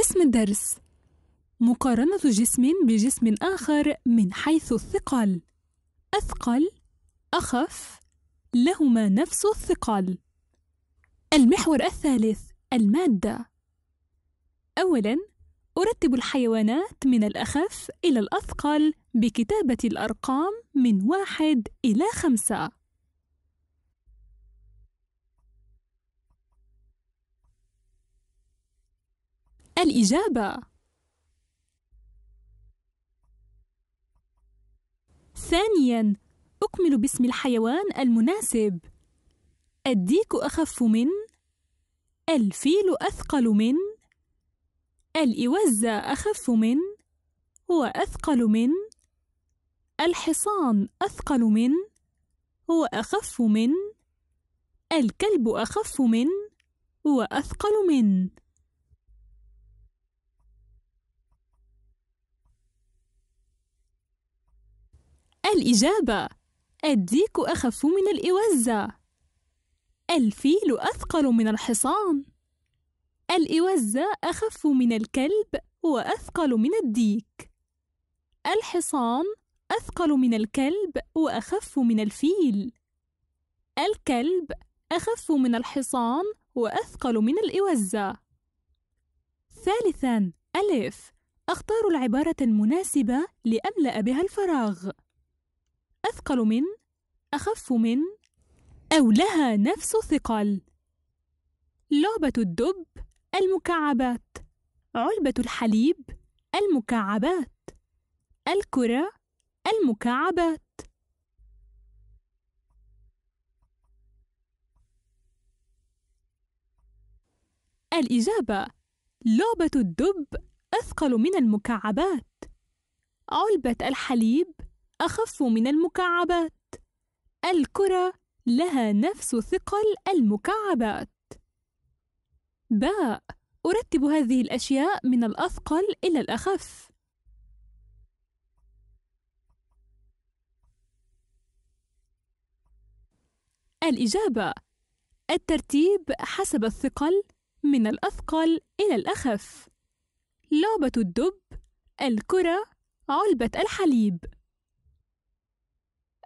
اسم الدرس مقارنة جسم بجسم آخر من حيث الثقل أثقل أخف لهما نفس الثقل المحور الثالث المادة أولا أرتب الحيوانات من الأخف إلى الأثقل بكتابة الأرقام من واحد إلى خمسة الإجابة ثانيا أكمل باسم الحيوان المناسب الديك أخف من الفيل أثقل من الإوزة أخف من وأثقل من الحصان أثقل من وأخف من الكلب أخف من وأثقل من الإجابة الديك أخف من الإوزة الفيل أثقل من الحصان الإوزة أخف من الكلب وأثقل من الديك الحصان أثقل من الكلب وأخف من الفيل الكلب أخف من الحصان وأثقل من الإوزة ثالثاً ألف أختار العبارة المناسبة لأملأ بها الفراغ أثقل من أخف من أو لها نفس الثقل لعبة الدب المكعبات علبة الحليب المكعبات الكرة المكعبات الإجابة لعبة الدب أثقل من المكعبات علبة الحليب أخف من المكعبات الكرة لها نفس ثقل المكعبات باء أرتب هذه الأشياء من الأثقل إلى الأخف الإجابة الترتيب حسب الثقل من الأثقل إلى الأخف لعبة الدب الكرة علبة الحليب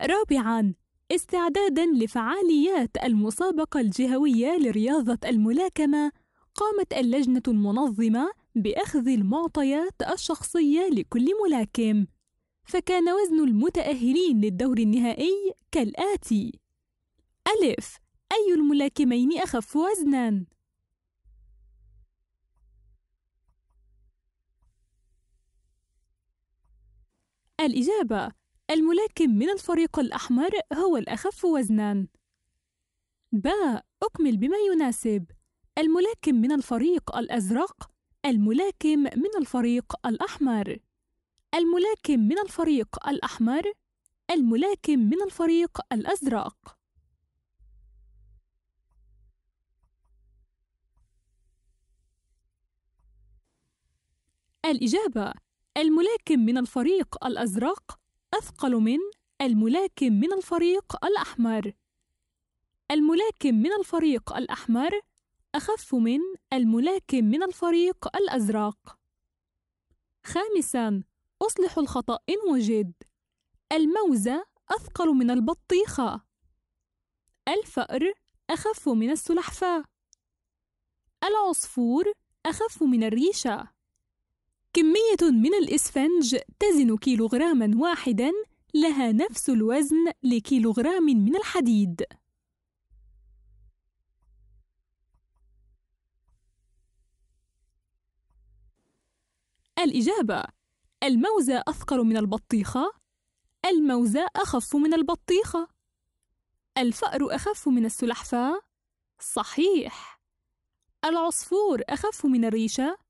رابعاً استعداداً لفعاليات المسابقة الجهوية لرياضة الملاكمة قامت اللجنة المنظمة بأخذ المعطيات الشخصية لكل ملاكم فكان وزن المتأهلين للدور النهائي كالآتي ألف أي الملاكمين أخف وزناً؟ الإجابة الملاكم من الفريق الأحمر هو الأخف وزنًا. باء أكمل بما يناسب الملاكم من الفريق الأزرق الملاكم من الفريق الأحمر الملاكم من الفريق الأحمر الملاكم من الفريق الأزرق الإجابة الملاكم من الفريق الأزرق أثقل من الملاكم من الفريق الأحمر الملاكم من الفريق الأحمر أخف من الملاكم من الفريق الأزرق خامساً أصلح الخطأ إن وجد الموزة أثقل من البطيخة الفأر أخف من السلحفاة العصفور أخف من الريشة كمية من الإسفنج تزن كيلوغراما واحدا لها نفس الوزن لكيلوغرام من الحديد الإجابة الموزة أثقل من البطيخة الموزة أخف من البطيخة الفأر أخف من السلحفاة صحيح العصفور أخف من الريشة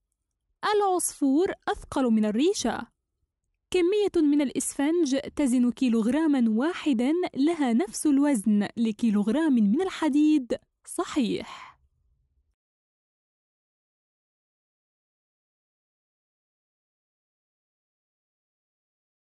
العصفور أثقل من الريشة كمية من الإسفنج تزن كيلوغراما واحدا لها نفس الوزن لكيلوغرام من الحديد صحيح